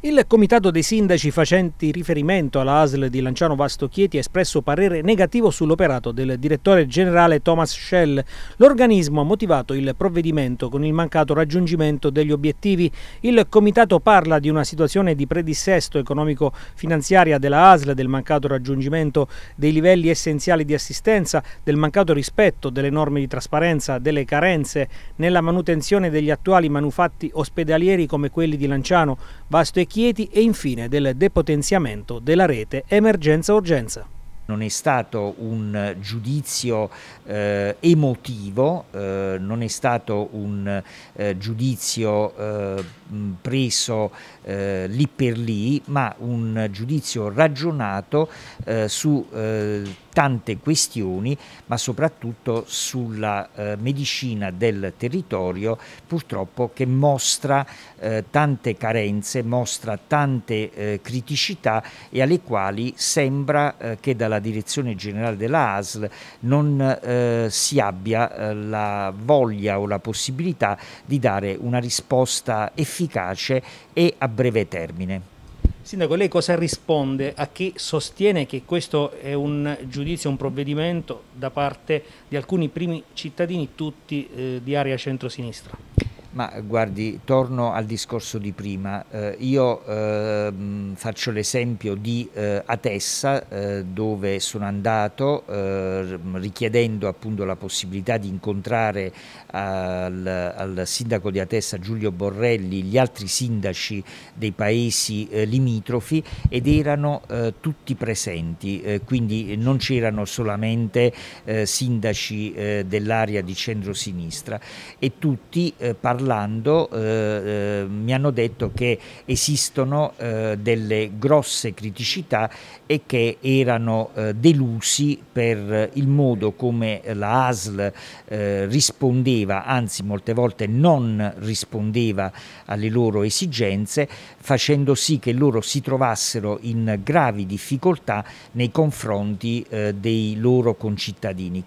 Il comitato dei sindaci facenti riferimento alla ASL di Lanciano Vasto Chieti ha espresso parere negativo sull'operato del direttore generale Thomas Schell. L'organismo ha motivato il provvedimento con il mancato raggiungimento degli obiettivi. Il comitato parla di una situazione di predissesto economico-finanziaria della ASL, del mancato raggiungimento dei livelli essenziali di assistenza, del mancato rispetto delle norme di trasparenza, delle carenze nella manutenzione degli attuali manufatti ospedalieri come quelli di Lanciano, Vasto e Chieti e infine del depotenziamento della rete emergenza-urgenza non è stato un giudizio eh, emotivo, eh, non è stato un eh, giudizio eh, preso eh, lì per lì, ma un giudizio ragionato eh, su tante questioni, ma soprattutto sulla eh, medicina del territorio, purtroppo che mostra eh, tante carenze, mostra tante eh, criticità e alle quali sembra eh, che dalla direzione generale della ASL non eh, si abbia eh, la voglia o la possibilità di dare una risposta efficace e a breve termine. Sindaco, lei cosa risponde a chi sostiene che questo è un giudizio, un provvedimento da parte di alcuni primi cittadini, tutti eh, di area centrosinistra? Ma guardi, torno al discorso di prima. Eh, io eh, faccio l'esempio di eh, Atessa, eh, dove sono andato ehm, richiedendo appunto la possibilità di incontrare al, al, sindaco di Atessa Giulio Borrelli gli altri sindaci dei paesi eh, limitrofi ed erano eh, tutti presenti, quindi non c'erano solamente sindaci dell'area di centrosinistra e tutti parlavano parlando eh, eh, mi hanno detto che esistono eh, delle grosse criticità e che erano eh, delusi per il modo come la ASL rispondeva, anzi molte volte non rispondeva alle loro esigenze, facendo sì che loro si trovassero in gravi difficoltà nei confronti dei loro concittadini